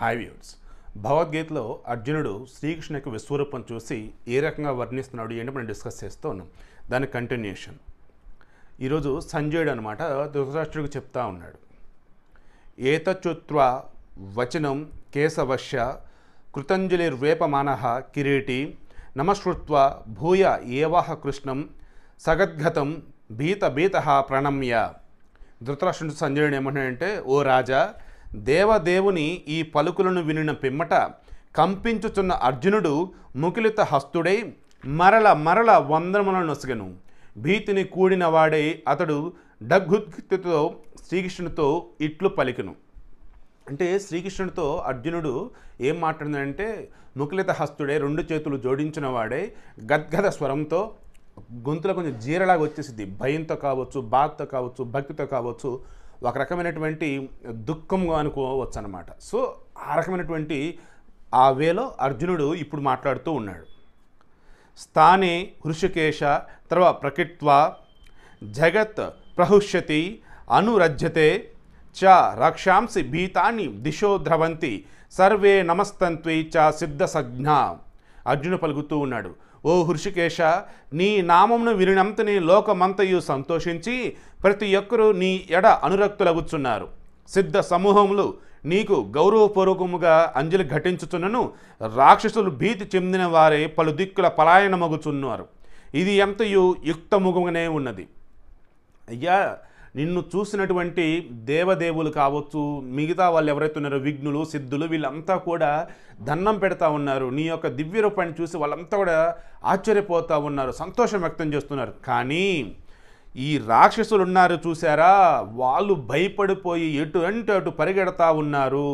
hi viewers భగవద్గీతలో అర్జునుడు యొక్క విశ్వరూపం చూసి ఏ రకంగా వర్ణిస్తున్నాడు ఏంటో మనం డిస్కస్ చేస్తూ ఉన్నాం దాని కంటిన్యూషన్ ఈరోజు సంజయుడు అనమాట ధృతరాష్ట్రుడికి చెప్తా ఉన్నాడు ఏతచుత్వ వచనం కేశవశ్య కృతంజలిర్వేపమానహ కిరీటి నమశ్రుత్వ భూయ ఏవాహ కృష్ణం సగద్గతం భీత భీత ప్రణమ్య ధృతరాష్ట్రుడు సంజయుడు ఏమంటాడంటే ఓ రాజా దేవదేవుని ఈ పలుకులను వినిన పిమ్మట కంపించుచున్న అర్జునుడు ముకిలిత హస్తుడై మరల మరల వందనములను నొసగను భీతిని కూడిన వాడే అతడు డగ్గుతో శ్రీకృష్ణుడితో ఇట్లు పలికను అంటే శ్రీకృష్ణుడితో అర్జునుడు ఏం మాట్లాడిందంటే ముకులిత హస్తుడే రెండు చేతులు జోడించిన వాడే గద్గద స్వరంతో గొంతులో కొంచెం జీరలాగా వచ్చేసింది భయంతో కావచ్చు బాధతో కావచ్చు భక్తితో కావచ్చు ఒక రకమైనటువంటి దుఃఖంగా అనుకోవచ్చు అనమాట సో ఆ రకమైనటువంటి ఆ వేలో అర్జునుడు ఇప్పుడు మాట్లాడుతూ ఉన్నాడు స్థానే హృషికేశ తర్వ ప్రకృత్వ జగత్ ప్రహుష్యతి అనురజ్యతే చ రక్షాంసి భీతాన్ని దిశో ద్రవంతి సర్వే నమస్తంత్వి చ సిద్ధ సజ్ఞ అర్జును పలుకుతూ ఉన్నాడు ఓ హృషికేశ నీ నామమును వినినంతని లోకమంతయు సంతోషించి ప్రతి ఒక్కరూ నీ ఎడ అనురక్తులగుచున్నారు సిద్ధ సమూహములు నీకు గౌరవపూర్వకముగా అంజలి ఘటించుచున్నను రాక్షసులు భీతి చెందిన వారే పలు దిక్కుల పలాయనమగుచున్నారు ఇది ఎంతయు యుక్తముగనే ఉన్నది అయ్యా నిన్ను చూసినటువంటి దేవదేవులు కావచ్చు మిగతా వాళ్ళు ఎవరైతే ఉన్నారో విఘ్నులు సిద్ధులు వీళ్ళంతా కూడా దండం పెడతా ఉన్నారు నీ యొక్క దివ్య రూపాన్ని చూసి వాళ్ళంతా కూడా ఆశ్చర్యపోతూ ఉన్నారు సంతోషం వ్యక్తం చేస్తున్నారు కానీ ఈ రాక్షసులు ఉన్నారు చూసారా వాళ్ళు భయపడిపోయి ఎటు అంటే అటు పరిగెడతా ఉన్నారు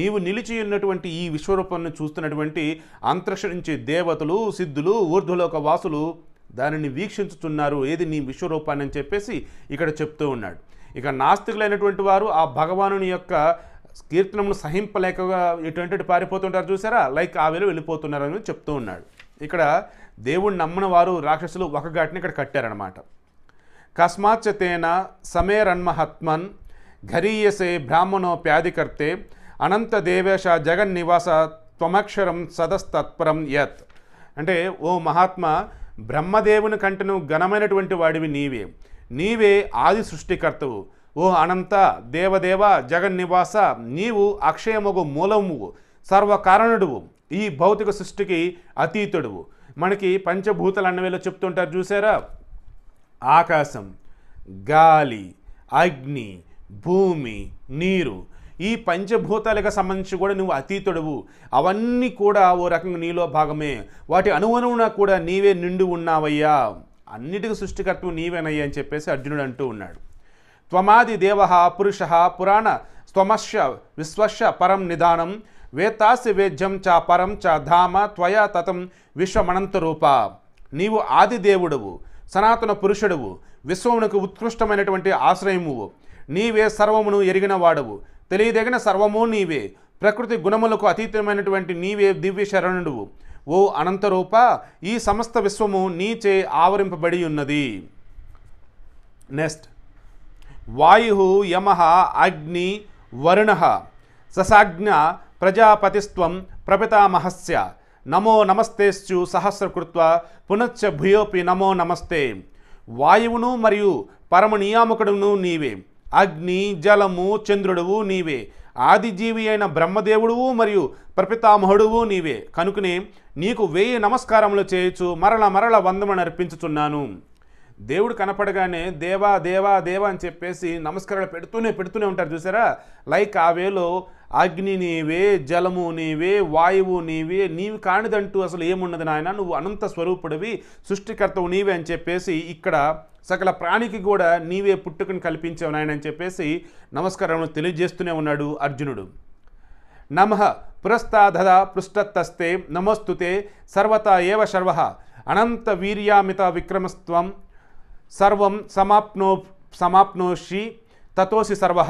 నీవు నిలిచి ఉన్నటువంటి ఈ విశ్వరూపాన్ని చూస్తున్నటువంటి అంతరిక్ష నుంచి దేవతలు సిద్ధులు ఊర్ధ్వలోక వాసులు దానిని వీక్షించుతున్నారు ఏది నీ విశ్వరూపాన్ని అని చెప్పేసి ఇక్కడ చెప్తూ ఉన్నాడు ఇక నాస్తికులైనటువంటి వారు ఆ భగవానుని యొక్క కీర్తనమును సహింపలేక ఎటువంటి పారిపోతుంటారు చూసారా లైక్ ఆ వేలు వెళ్ళిపోతున్నారు అని చెప్తూ ఉన్నాడు ఇక్కడ దేవుణ్ణి నమ్మిన వారు రాక్షసులు ఒక ఘాటిని ఇక్కడ కట్టారనమాట కస్మాచ్చతేన సమేరన్మహత్మన్ ఘరీయసే బ్రాహ్మణో ప్యాధికర్తే అనంత దేవేశ జగన్నివాస త్వమక్షరం సదస్తత్పరం యత్ అంటే ఓ మహాత్మా బ్రహ్మదేవుని కంటను ఘనమైనటువంటి వాడివి నీవే నీవే ఆది సృష్టికర్తవు ఓ అనంత దేవదేవ జగన్నివాస నీవు అక్షయముగు మూలముగు సర్వకారణుడువు ఈ భౌతిక సృష్టికి అతీతుడువు మనకి పంచభూతలు అన్నవేలో చెప్తుంటారు చూసారా ఆకాశం గాలి అగ్ని భూమి నీరు ఈ పంచభూతాలకు సంబంధించి కూడా నువ్వు అతీతుడువు అవన్నీ కూడా ఓ రకంగా నీలో భాగమే వాటి అనువనువున కూడా నీవే నిండు ఉన్నావయ్యా అన్నిటికీ సృష్టికర్తవు నీవేనయ్యా అని చెప్పేసి అర్జునుడు అంటూ ఉన్నాడు త్వమాది దేవ పురుష పురాణ స్వమశ విశ్వశ పరం నిదానం వేతాసి వేద్యం చా పరం చ ధామ త్వయా తతం విశ్వమనంత రూప నీవు దేవుడువు సనాతన పురుషుడువు విశ్వమునకు ఉత్కృష్టమైనటువంటి ఆశ్రయము నీవే సర్వమును ఎరిగిన వాడువు తెలియదగిన సర్వము నీవే ప్రకృతి గుణములకు అతీతమైనటువంటి నీవే దివ్య శరణుడువు ఓ అనంతరూప ఈ సమస్త విశ్వము నీచే ఆవరింపబడి ఉన్నది నెక్స్ట్ వాయు యమ అగ్ని వరుణ ససాజ్ఞ ప్రజాపతిస్వం ప్రపితామహస్య నమో నమస్తేశ్చు సహస్రకృత్వ పునశ్చ భూయోపి నమో నమస్తే వాయువును మరియు పరమ నియామకుడును నీవే అగ్ని జలము చంద్రుడువు నీవే ఆదిజీవి అయిన బ్రహ్మదేవుడువు మరియు ప్రపితామహుడువు నీవే కనుకనే నీకు వేయి నమస్కారములు చేయొచ్చు మరల మరల వందమని అర్పించుచున్నాను దేవుడు కనపడగానే దేవా దేవా దేవా అని చెప్పేసి నమస్కారాలు పెడుతూనే పెడుతూనే ఉంటారు చూసారా లైక్ ఆ వేలో అగ్ని నీవే జలము నీవే వాయువు నీవే నీవి కానిదంటూ అసలు ఏమున్నది నాయన నువ్వు అనంత స్వరూపుడివి సృష్టికర్తవు నీవే అని చెప్పేసి ఇక్కడ సకల ప్రాణికి కూడా నీవే పుట్టుకుని కల్పించావు నాయన అని చెప్పేసి నమస్కారం తెలియజేస్తూనే ఉన్నాడు అర్జునుడు నమ పురస్తాధద పృష్టతస్తే నమస్తుతే సర్వత ఏవ శర్వ అనంత వీర్యామిత విక్రమస్త్వం సర్వం సమాప్నో సమాప్నోషి తతోసి సర్వ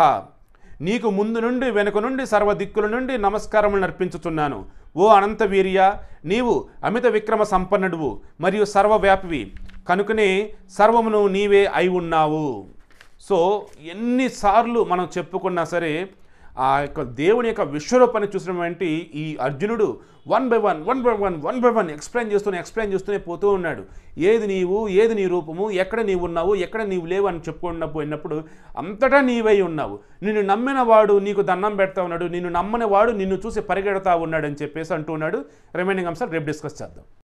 నీకు ముందు నుండి వెనుక నుండి సర్వదిక్కుల నుండి నమస్కారములు నర్పించుచున్నాను ఓ అనంత వీర్య నీవు అమిత విక్రమ సంపన్నుడువు మరియు సర్వవ్యాపివి కనుకనే సర్వమును నీవే అయి ఉన్నావు సో ఎన్నిసార్లు మనం చెప్పుకున్నా సరే ఆ యొక్క దేవుని యొక్క విశ్వరూపాన్ని చూసినటువంటి ఈ అర్జునుడు one by one one by one one by one explain చేస్తూనే ఎక్స్ప్లెయిన్ చేస్తూనే పోతూ ఉన్నాడు ఏది నీవు ఏది నీ రూపము ఎక్కడ నీవు ఉన్నావు ఎక్కడ నీవు లేవు అని చెప్పుకున్న పోయినప్పుడు అంతటా నీవై ఉన్నావు నిన్ను నమ్మిన వాడు నీకు దండం పెడతా ఉన్నాడు నిన్ను నమ్మని వాడు నిన్ను చూసి పరిగెడతా ఉన్నాడు అని చెప్పేసి అంటూ ఉన్నాడు రిమైనింగ్ అంశాలు రేపు డిస్కస్ చేద్దాం